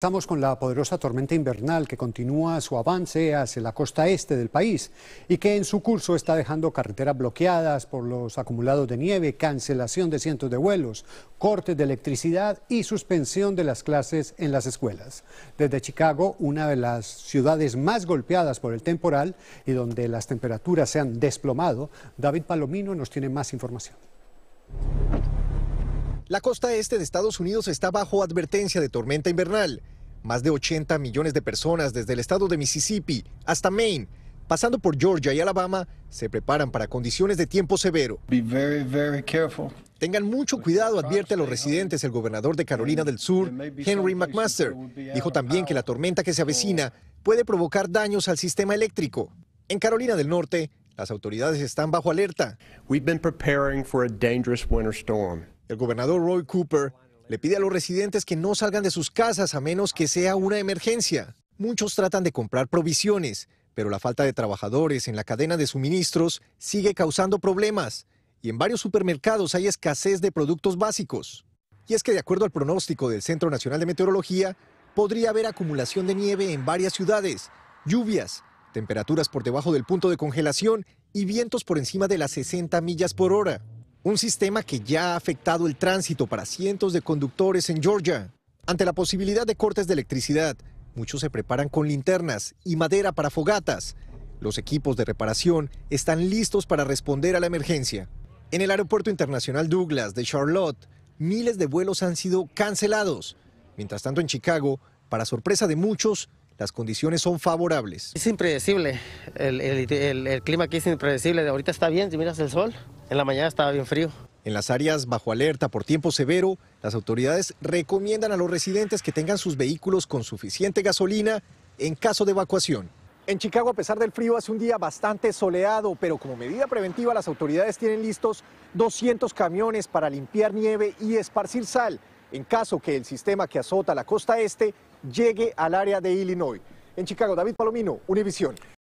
Estamos con la poderosa tormenta invernal que continúa su avance hacia la costa este del país y que en su curso está dejando carreteras bloqueadas por los acumulados de nieve, cancelación de cientos de vuelos, cortes de electricidad y suspensión de las clases en las escuelas. Desde Chicago, una de las ciudades más golpeadas por el temporal y donde las temperaturas se han desplomado, David Palomino nos tiene más información. La costa este de Estados Unidos está bajo advertencia de tormenta invernal. Más de 80 millones de personas desde el estado de Mississippi hasta Maine, pasando por Georgia y Alabama, se preparan para condiciones de tiempo severo. Tengan mucho cuidado, advierte a los residentes el gobernador de Carolina del Sur, Henry McMaster. Dijo también que la tormenta que se avecina puede provocar daños al sistema eléctrico. En Carolina del Norte, las autoridades están bajo alerta. El gobernador Roy Cooper le pide a los residentes que no salgan de sus casas a menos que sea una emergencia. Muchos tratan de comprar provisiones, pero la falta de trabajadores en la cadena de suministros sigue causando problemas y en varios supermercados hay escasez de productos básicos. Y es que de acuerdo al pronóstico del Centro Nacional de Meteorología, podría haber acumulación de nieve en varias ciudades, lluvias, temperaturas por debajo del punto de congelación y vientos por encima de las 60 millas por hora un sistema que ya ha afectado el tránsito para cientos de conductores en Georgia. Ante la posibilidad de cortes de electricidad, muchos se preparan con linternas y madera para fogatas. Los equipos de reparación están listos para responder a la emergencia. En el Aeropuerto Internacional Douglas de Charlotte, miles de vuelos han sido cancelados. Mientras tanto, en Chicago, para sorpresa de muchos, las condiciones son favorables. Es impredecible, el, clima aquí es impredecible, ahorita está bien, si miras el sol, en la mañana estaba bien frío. En las áreas bajo alerta por tiempo severo, las autoridades recomiendan a los residentes que tengan sus vehículos con suficiente gasolina en caso de evacuación. En Chicago, a pesar del frío, hace un día bastante soleado, pero como medida preventiva las autoridades tienen listos 200 camiones para limpiar nieve y esparcir sal, en caso que el sistema que azota la costa este llegue al área de Illinois. En Chicago, David Palomino, Univisión.